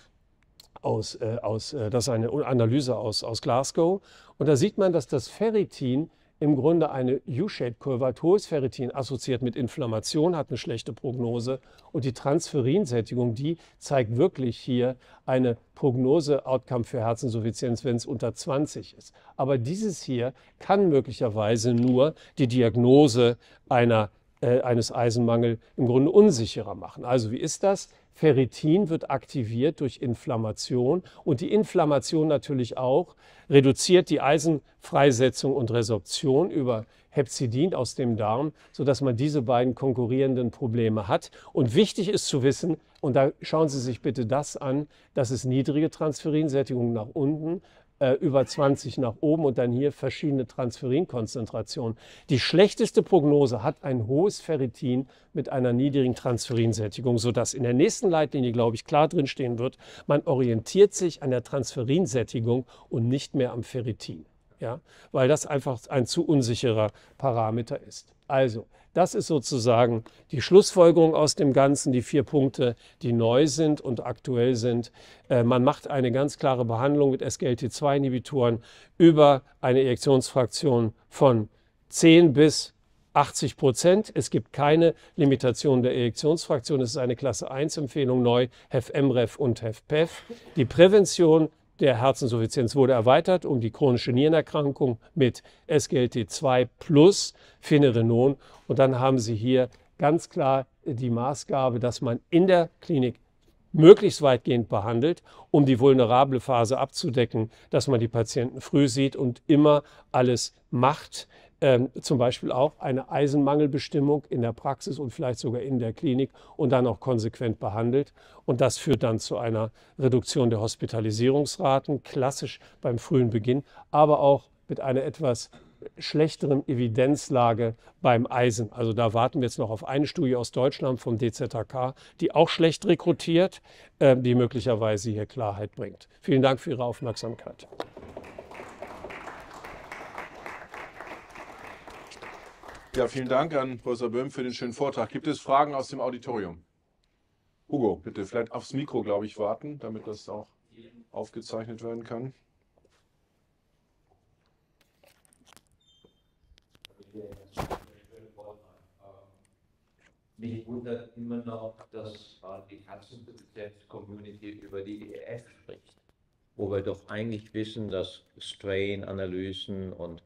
aus, äh, aus äh, das ist eine Analyse aus, aus Glasgow. Und da sieht man, dass das Ferritin im Grunde eine U-Shape-Kurve hat. Hohes Ferritin assoziiert mit Inflammation, hat eine schlechte Prognose. Und die Transferinsättigung, die zeigt wirklich hier eine Prognose-Outcome für Herzinsuffizienz, wenn es unter 20 ist. Aber dieses hier kann möglicherweise nur die Diagnose einer, äh, eines Eisenmangels im Grunde unsicherer machen. Also wie ist das? Ferritin wird aktiviert durch Inflammation und die Inflammation natürlich auch reduziert die Eisenfreisetzung und Resorption über Hepzidin aus dem Darm, sodass man diese beiden konkurrierenden Probleme hat. Und wichtig ist zu wissen, und da schauen Sie sich bitte das an, dass es niedrige Transferinsättigung nach unten äh, über 20 nach oben und dann hier verschiedene Transferinkonzentrationen. Die schlechteste Prognose hat ein hohes Ferritin mit einer niedrigen Transferinsättigung, sodass in der nächsten Leitlinie, glaube ich, klar drinstehen wird, man orientiert sich an der Transferinsättigung und nicht mehr am Ferritin. Ja, weil das einfach ein zu unsicherer Parameter ist. Also, das ist sozusagen die Schlussfolgerung aus dem Ganzen, die vier Punkte, die neu sind und aktuell sind. Äh, man macht eine ganz klare Behandlung mit SGLT2-Inhibitoren über eine Ejektionsfraktion von 10 bis 80 Prozent. Es gibt keine Limitation der Ejektionsfraktion. Es ist eine Klasse 1-Empfehlung neu, HEF-MREF und HEF-PEF. E die Prävention der Herzinsuffizienz wurde erweitert um die chronische Nierenerkrankung mit SGLT2 plus Phenerenon. Und dann haben Sie hier ganz klar die Maßgabe, dass man in der Klinik möglichst weitgehend behandelt, um die vulnerable Phase abzudecken, dass man die Patienten früh sieht und immer alles macht ähm, zum Beispiel auch eine Eisenmangelbestimmung in der Praxis und vielleicht sogar in der Klinik und dann auch konsequent behandelt. Und das führt dann zu einer Reduktion der Hospitalisierungsraten, klassisch beim frühen Beginn, aber auch mit einer etwas schlechteren Evidenzlage beim Eisen. Also da warten wir jetzt noch auf eine Studie aus Deutschland vom DZHK, die auch schlecht rekrutiert, ähm, die möglicherweise hier Klarheit bringt. Vielen Dank für Ihre Aufmerksamkeit. Ja, vielen Dank an Professor Böhm für den schönen Vortrag. Gibt es Fragen aus dem Auditorium? Hugo, bitte vielleicht aufs Mikro, glaube ich, warten, damit das auch aufgezeichnet werden kann. Mich wundert immer noch, dass äh, die Katzengesetz-Community über die EF spricht, wo wir doch eigentlich wissen, dass Strain-Analysen und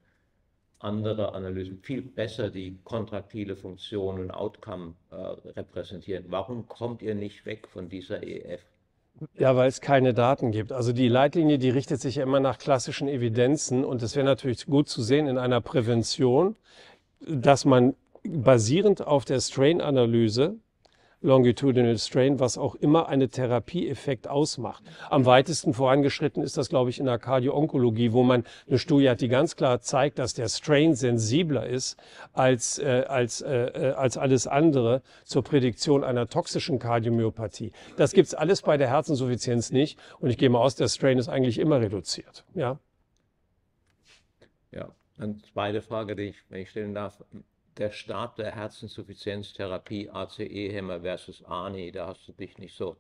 andere Analysen viel besser die kontraktile Funktion und Outcome äh, repräsentieren. Warum kommt ihr nicht weg von dieser EF? Ja, weil es keine Daten gibt. Also die Leitlinie, die richtet sich ja immer nach klassischen Evidenzen und es wäre natürlich gut zu sehen in einer Prävention, dass man basierend auf der Strain-Analyse Longitudinal Strain, was auch immer eine Therapieeffekt ausmacht. Am mhm. weitesten vorangeschritten ist das, glaube ich, in der Kardioonkologie, wo man eine Studie hat, die ganz klar zeigt, dass der Strain sensibler ist als, äh, als, äh, äh als alles andere zur Prädiktion einer toxischen Kardiomyopathie. Das gibt es alles bei der Herzinsuffizienz nicht. Und ich gehe mal aus, der Strain ist eigentlich immer reduziert. Ja. Ja, dann zweite Frage, die ich, wenn ich stellen darf der Start der Herzinsuffizienztherapie ACE-Hämmer versus ANI, da hast du dich nicht so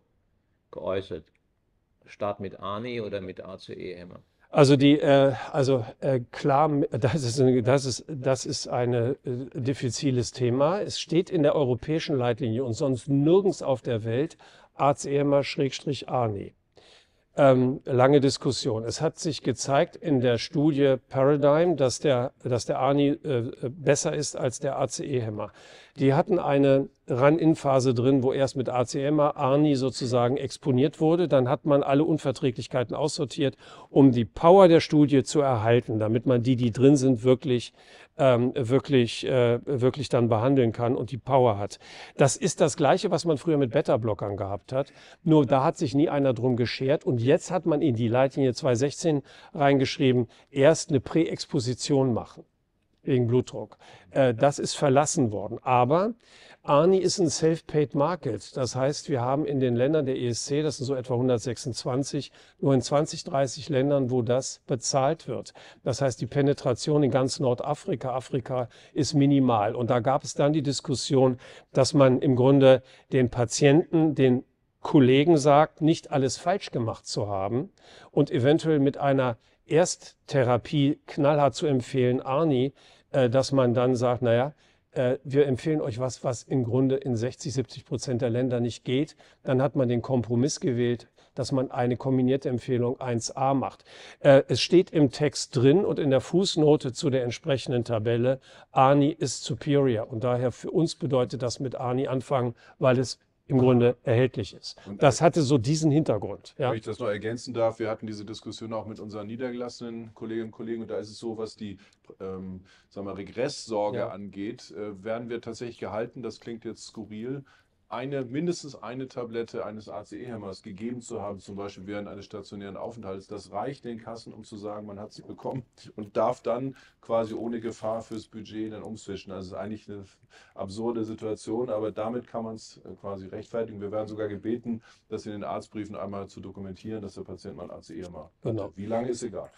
geäußert. Start mit ANI oder mit ACE-Hämmer? Also die, äh, also äh, klar, das ist, eine, das ist, das ist ein äh, diffiziles Thema. Es steht in der europäischen Leitlinie und sonst nirgends auf der Welt ACE-Hämmer-ANI ähm, lange Diskussion. Es hat sich gezeigt in der Studie Paradigm, dass der, dass der ANI äh, besser ist als der ace hemmer Die hatten eine Run-In-Phase drin, wo erst mit ACE-Hemmer ARNI sozusagen exponiert wurde. Dann hat man alle Unverträglichkeiten aussortiert, um die Power der Studie zu erhalten, damit man die, die drin sind, wirklich ähm, wirklich, äh, wirklich dann behandeln kann und die Power hat. Das ist das Gleiche, was man früher mit Beta-Blockern gehabt hat. Nur da hat sich nie einer drum geschert. Und jetzt hat man in die Leitlinie 216 reingeschrieben, erst eine Präexposition machen wegen Blutdruck. Äh, das ist verlassen worden. Aber Arni ist ein Self-Paid Market. Das heißt, wir haben in den Ländern der ESC, das sind so etwa 126, nur in 20, 30 Ländern, wo das bezahlt wird. Das heißt, die Penetration in ganz Nordafrika, Afrika ist minimal. Und da gab es dann die Diskussion, dass man im Grunde den Patienten, den Kollegen sagt, nicht alles falsch gemacht zu haben und eventuell mit einer Ersttherapie knallhart zu empfehlen, Arni, äh, dass man dann sagt, naja, äh, wir empfehlen euch was, was im Grunde in 60, 70 Prozent der Länder nicht geht. Dann hat man den Kompromiss gewählt, dass man eine kombinierte Empfehlung 1a macht. Äh, es steht im Text drin und in der Fußnote zu der entsprechenden Tabelle, ANI ist superior. Und daher für uns bedeutet das mit ANI anfangen, weil es im Grunde erhältlich ist. Und äh, das hatte so diesen Hintergrund. Ja. Wenn ich das noch ergänzen darf, wir hatten diese Diskussion auch mit unseren niedergelassenen Kolleginnen und Kollegen und da ist es so, was die ähm, sagen wir, Regresssorge ja. angeht, äh, werden wir tatsächlich gehalten, das klingt jetzt skurril, eine, mindestens eine Tablette eines ACE-Hämmers gegeben zu haben, zum Beispiel während eines stationären Aufenthalts, das reicht den Kassen, um zu sagen, man hat sie bekommen und darf dann quasi ohne Gefahr fürs Budget dann umswitchen. Also es ist eigentlich eine absurde Situation, aber damit kann man es äh, quasi rechtfertigen. Wir werden sogar gebeten, das in den Arztbriefen einmal zu dokumentieren, dass der Patient mal ein ACE-Hämmer genau. hat. Wie lange ist egal.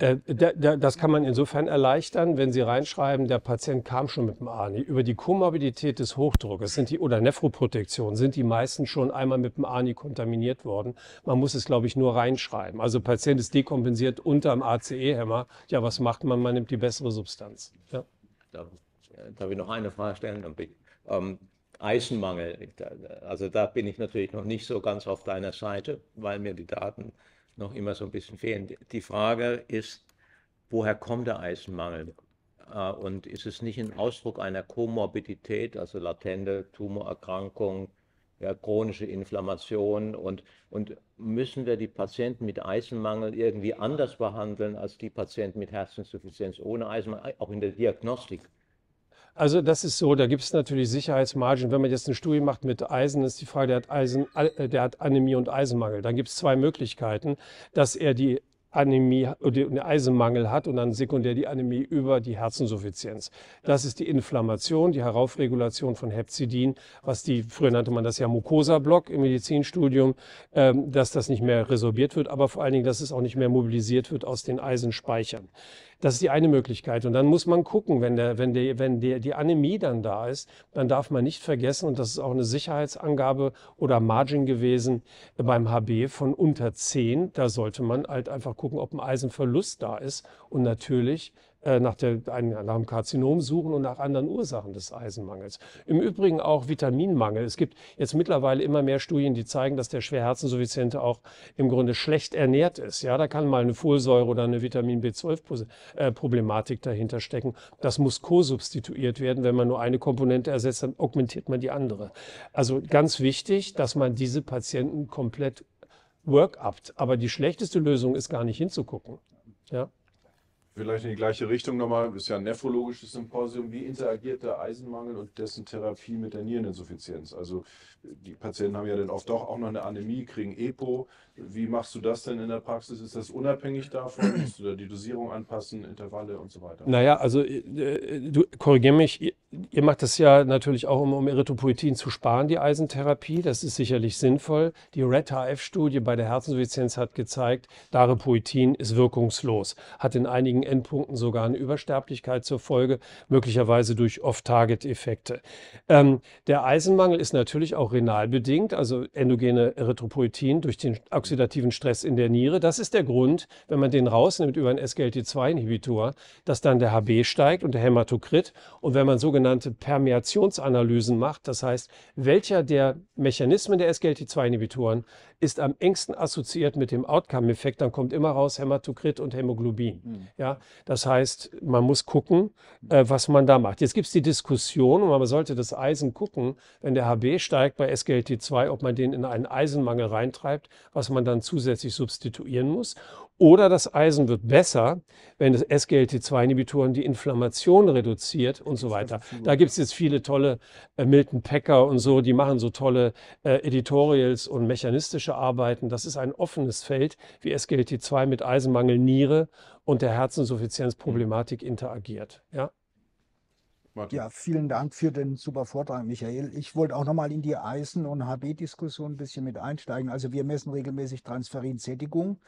Äh, das kann man insofern erleichtern, wenn Sie reinschreiben, der Patient kam schon mit dem ANI. Über die Komorbidität des Hochdruckes sind die, oder Nephroprotektion sind die meisten schon einmal mit dem ANI kontaminiert worden. Man muss es, glaube ich, nur reinschreiben. Also Patient ist dekompensiert unter dem ACE-Hämmer. Ja, was macht man? Man nimmt die bessere Substanz. Ja. Darf, äh, darf ich noch eine Frage stellen? Ähm, Eisenmangel, also da bin ich natürlich noch nicht so ganz auf deiner Seite, weil mir die Daten noch immer so ein bisschen fehlen. Die Frage ist, woher kommt der Eisenmangel? Äh, und ist es nicht ein Ausdruck einer Komorbidität, also latente Tumorerkrankung, ja, chronische Inflammation? Und, und müssen wir die Patienten mit Eisenmangel irgendwie anders behandeln als die Patienten mit Herzinsuffizienz ohne Eisenmangel, auch in der Diagnostik? Also das ist so, da gibt es natürlich Sicherheitsmargen. Wenn man jetzt eine Studie macht mit Eisen, ist die Frage, der hat, Eisen, äh, der hat Anämie und Eisenmangel. Dann gibt es zwei Möglichkeiten, dass er die Anämie oder äh, Eisenmangel hat und dann sekundär die Anämie über die Herzinsuffizienz. Das ist die Inflammation, die Heraufregulation von Hepzidin, was die, früher nannte man das ja Mucosa-Block im Medizinstudium, ähm, dass das nicht mehr resorbiert wird, aber vor allen Dingen, dass es auch nicht mehr mobilisiert wird aus den Eisenspeichern. Das ist die eine Möglichkeit. Und dann muss man gucken, wenn, der, wenn, der, wenn der, die Anämie dann da ist, dann darf man nicht vergessen, und das ist auch eine Sicherheitsangabe oder Margin gewesen beim HB von unter 10, da sollte man halt einfach gucken, ob ein Eisenverlust da ist. Und natürlich äh, nach, der, nach dem Karzinom suchen und nach anderen Ursachen des Eisenmangels. Im Übrigen auch Vitaminmangel. Es gibt jetzt mittlerweile immer mehr Studien, die zeigen, dass der schwer auch im Grunde schlecht ernährt ist. Ja, da kann mal eine Folsäure oder eine Vitamin B12-Problematik äh, dahinter stecken. Das muss co-substituiert werden. Wenn man nur eine Komponente ersetzt, dann augmentiert man die andere. Also ganz wichtig, dass man diese Patienten komplett work-upt. Aber die schlechteste Lösung ist gar nicht hinzugucken. Ja. Vielleicht in die gleiche Richtung nochmal, das ist ja ein nephrologisches Symposium. Wie interagiert der Eisenmangel und dessen Therapie mit der Niereninsuffizienz? Also die Patienten haben ja dann oft doch auch noch eine Anämie, kriegen EPO, wie machst du das denn in der Praxis? Ist das unabhängig davon? Musst du da die Dosierung anpassen, Intervalle und so weiter? Naja, also äh, äh du korrigier mich, ihr, macht das ja natürlich auch, um, um Erythropoetin zu sparen, die Eisentherapie. Das ist sicherlich sinnvoll. Die RED-HF-Studie bei der Herzinsuffizienz hat gezeigt, Darepoetin ist wirkungslos, hat in einigen Endpunkten sogar eine Übersterblichkeit zur Folge, möglicherweise durch Off-Target-Effekte. Ähm, der Eisenmangel ist natürlich auch renal bedingt, also endogene Erythropoetin durch den Oxidationsprozess oxidativen Stress in der Niere. Das ist der Grund, wenn man den rausnimmt über einen SGLT2-Inhibitor, dass dann der HB steigt und der Hämatokrit. Und wenn man sogenannte Permeationsanalysen macht, das heißt, welcher der Mechanismen der SGLT2-Inhibitoren ist am engsten assoziiert mit dem Outcome-Effekt. Dann kommt immer raus Hämatokrit und Hämoglobin. Mhm. Ja, das heißt, man muss gucken, äh, was man da macht. Jetzt gibt es die Diskussion, und man sollte das Eisen gucken, wenn der HB steigt bei SGLT2, ob man den in einen Eisenmangel reintreibt, was man dann zusätzlich substituieren muss. Oder das Eisen wird besser, wenn das SGLT2-Inhibitoren die Inflammation reduziert und so weiter. Da gibt es jetzt viele tolle äh, Milton Packer und so, die machen so tolle äh, Editorials und mechanistische Arbeiten. Das ist ein offenes Feld, wie SGLT2 mit Eisenmangel, Niere und der Herzinsuffizienzproblematik mhm. interagiert. Ja? Ja, vielen Dank für den super Vortrag, Michael. Ich wollte auch nochmal in die Eisen- und HB-Diskussion ein bisschen mit einsteigen. Also wir messen regelmäßig Transferinsättigung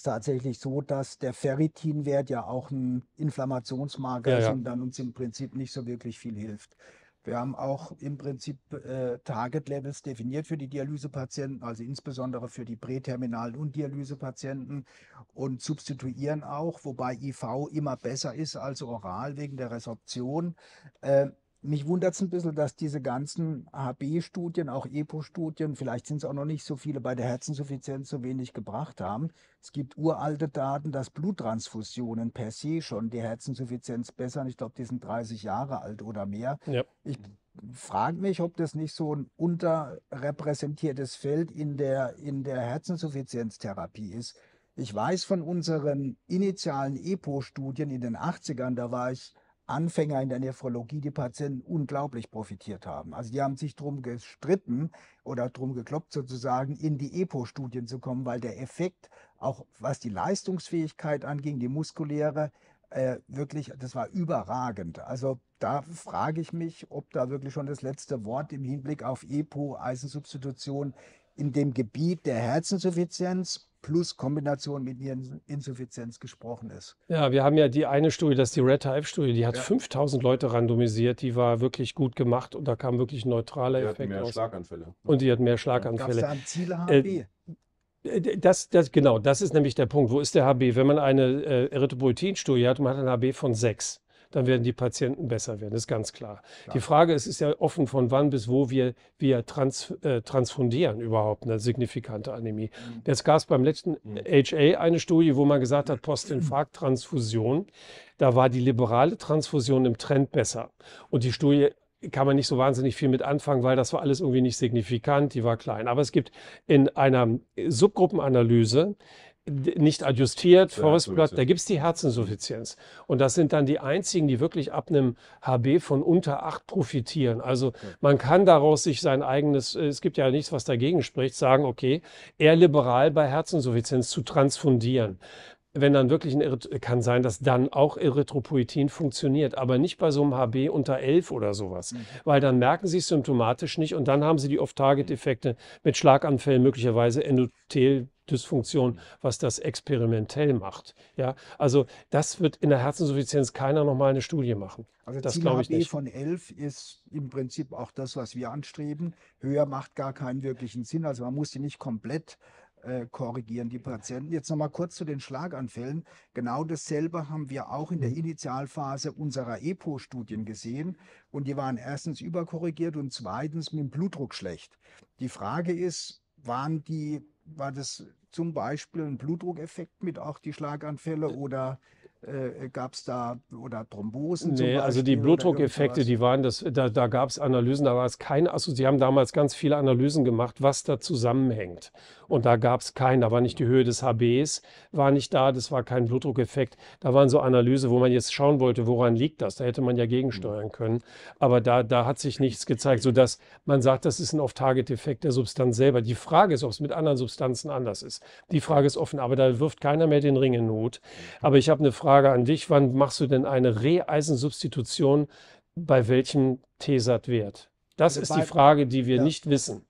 ist tatsächlich so, dass der Ferritinwert ja auch ein Inflammationsmarker ja, ist und dann uns im Prinzip nicht so wirklich viel hilft. Wir haben auch im Prinzip äh, Target-Levels definiert für die Dialysepatienten, also insbesondere für die Präterminal- und Dialysepatienten und substituieren auch, wobei IV immer besser ist als oral wegen der Resorption. Äh, mich wundert es ein bisschen, dass diese ganzen HB-Studien, auch EPO-Studien, vielleicht sind es auch noch nicht so viele bei der Herzinsuffizienz so wenig gebracht haben. Es gibt uralte Daten, dass Bluttransfusionen per se schon die Herzinsuffizienz bessern. Ich glaube, die sind 30 Jahre alt oder mehr. Ja. Ich frage mich, ob das nicht so ein unterrepräsentiertes Feld in der, in der Herzinsuffizienztherapie ist. Ich weiß von unseren initialen EPO-Studien in den 80ern, da war ich Anfänger in der Nephrologie, die Patienten unglaublich profitiert haben. Also die haben sich drum gestritten oder drum gekloppt sozusagen, in die EPO-Studien zu kommen, weil der Effekt, auch was die Leistungsfähigkeit anging, die muskuläre, äh, wirklich, das war überragend. Also da frage ich mich, ob da wirklich schon das letzte Wort im Hinblick auf EPO, Eisensubstitution, in dem Gebiet der Herzinsuffizienz plus Kombination mit Niereninsuffizienz gesprochen ist. Ja, wir haben ja die eine Studie, das ist die Red Hive-Studie, die hat ja. 5000 Leute randomisiert, die war wirklich gut gemacht und da kam wirklich ein neutraler die Effekt mehr raus. Schlaganfälle. Und die hat mehr Schlaganfälle. Gab es da ein Ziel HB? Äh, äh das, das, genau, das ist nämlich der Punkt. Wo ist der HB? Wenn man eine äh, Erythropoetin-Studie hat man hat ein HB von 6, dann werden die Patienten besser werden, das ist ganz klar. Ja. Die Frage ist, ist ja offen, von wann bis wo wir, wir trans, äh, transfundieren überhaupt eine signifikante Anämie. Mhm. Jetzt gab es beim letzten mhm. HA eine Studie, wo man gesagt hat, Postinfarkt-Transfusion, da war die liberale Transfusion im Trend besser. Und die Studie kann man nicht so wahnsinnig viel mit anfangen, weil das war alles irgendwie nicht signifikant, die war klein. Aber es gibt in einer Subgruppenanalyse nicht adjustiert, Forestblatt, da gibt es die Herzinsuffizienz. Und das sind dann die einzigen, die wirklich ab einem HB von unter 8 profitieren. Also ja. man kann daraus sich sein eigenes, äh, es gibt ja nichts, was dagegen spricht, sagen, okay, eher liberal bei Herzinsuffizienz zu transfundieren wenn dann wirklich ein Eryth kann sein, dass dann auch Erythropoietin funktioniert, aber nicht bei so einem HB unter 11 oder sowas, mhm. weil dann merken sie es symptomatisch nicht und dann haben sie die Off-Target-Effekte mit Schlaganfällen, möglicherweise Endothel Dysfunktion, mhm. was das experimentell macht. Ja, also das wird in der Herzinsuffizienz keiner nochmal eine Studie machen. Also das glaube ich nicht. von 11 ist im Prinzip auch das, was wir anstreben. Höher macht gar keinen wirklichen Sinn. Also man muss sie nicht komplett äh, korrigieren die Patienten. Jetzt nochmal kurz zu den Schlaganfällen. Genau dasselbe haben wir auch in der mhm. Initialphase unserer EPO-Studien gesehen. Und die waren erstens überkorrigiert und zweitens mit dem Blutdruck schlecht. Die Frage ist, waren die, war das zum Beispiel ein Blutdruckeffekt mit auch die Schlaganfälle äh, oder äh, gab es da oder Thrombosen? Nee, also die Blutdruckeffekte, die waren das, da, da gab es Analysen, da war es keine, also sie haben damals ganz viele Analysen gemacht, was da zusammenhängt. Und da gab es keinen, da war nicht die Höhe des HBs, war nicht da, das war kein Blutdruckeffekt. Da waren so Analysen, wo man jetzt schauen wollte, woran liegt das? Da hätte man ja gegensteuern mhm. können. Aber da, da hat sich nichts gezeigt, sodass man sagt, das ist ein Off-Target-Effekt der Substanz selber. Die Frage ist, ob es mit anderen Substanzen anders ist. Die Frage ist offen, aber da wirft keiner mehr den Ring in Not. Aber ich habe eine Frage, Frage an dich, wann machst du denn eine Reeisensubstitution bei welchem t sat wert Das also ist die Frage, die wir ja. nicht wissen.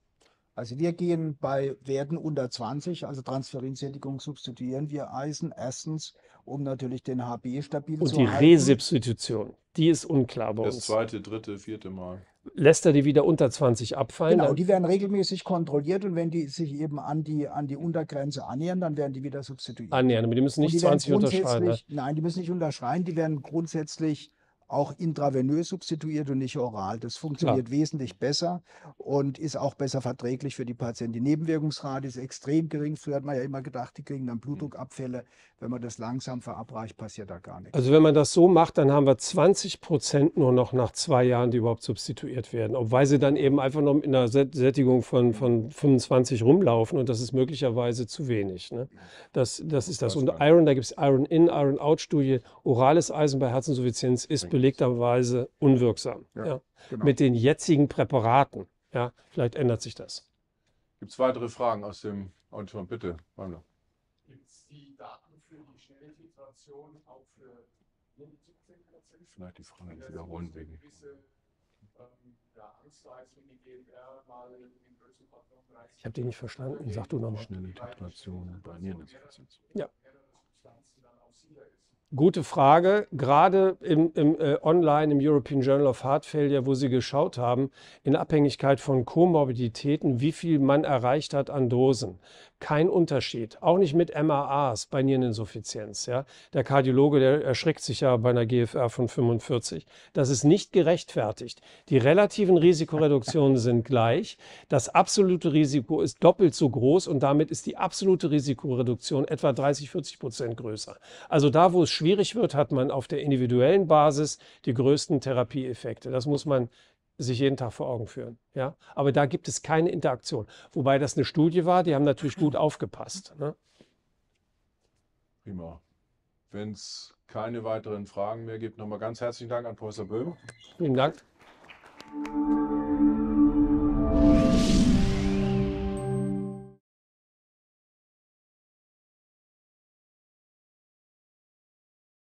Also wir gehen bei Werten unter 20, also Transferinsättigung substituieren wir Eisen erstens, um natürlich den HB stabil Und zu halten. Und die Resubstitution, die ist unklar bei das uns. Das zweite, dritte, vierte Mal lässt er die wieder unter 20 abfallen. Genau, die werden regelmäßig kontrolliert und wenn die sich eben an die, an die Untergrenze annähern, dann werden die wieder substituiert. Annähern, aber die müssen nicht die 20 unterschreiben. Ne? Nein, die müssen nicht unterschreiten, die werden grundsätzlich auch intravenös substituiert und nicht oral. Das funktioniert ja. wesentlich besser und ist auch besser verträglich für die Patienten. Die Nebenwirkungsrate ist extrem gering. Früher hat man ja immer gedacht, die kriegen dann mhm. Blutdruckabfälle. Wenn man das langsam verabreicht, passiert da gar nichts. Also wenn man das so macht, dann haben wir 20 Prozent nur noch nach zwei Jahren, die überhaupt substituiert werden. Obwohl sie dann eben einfach noch in einer Sättigung von, mhm. von 25 rumlaufen und das ist möglicherweise zu wenig. Ne? Das, das ist das. Und Iron, da gibt es Iron-In, Iron-Out-Studie. Orales Eisen bei Herzinsuffizienz ist belegt belegterweise unwirksam. Ja, ja. Genau. Mit den jetzigen Präparaten. Ja, vielleicht ändert sich das. Gibt es weitere Fragen aus dem Auditorium? Bitte, Räumler. Gibt es die Daten für die Schnellfiltration auch für Vielleicht die Frage nicht wiederholen wegen. Ähm, e ich habe den nicht verstanden. Sag du nochmal. Schnelle Titration bei Niereninfektionen. Ja. Gute Frage. Gerade im, im äh, online im European Journal of Heart Failure, wo sie geschaut haben, in Abhängigkeit von Komorbiditäten, wie viel man erreicht hat an Dosen kein Unterschied. Auch nicht mit MAAs bei Niereninsuffizienz. Ja. Der Kardiologe, der erschrickt sich ja bei einer GFR von 45. Das ist nicht gerechtfertigt. Die relativen Risikoreduktionen [LAUGHS] sind gleich. Das absolute Risiko ist doppelt so groß und damit ist die absolute Risikoreduktion etwa 30, 40 Prozent größer. Also da, wo es schwierig wird, hat man auf der individuellen Basis die größten Therapieeffekte. Das muss man sich jeden Tag vor Augen führen. Ja? Aber da gibt es keine Interaktion. Wobei das eine Studie war, die haben natürlich gut [CLEARS THROAT] aufgepasst. Ne? Prima. Wenn es keine weiteren Fragen mehr gibt, nochmal ganz herzlichen Dank an Professor Böhm. Vielen Dank.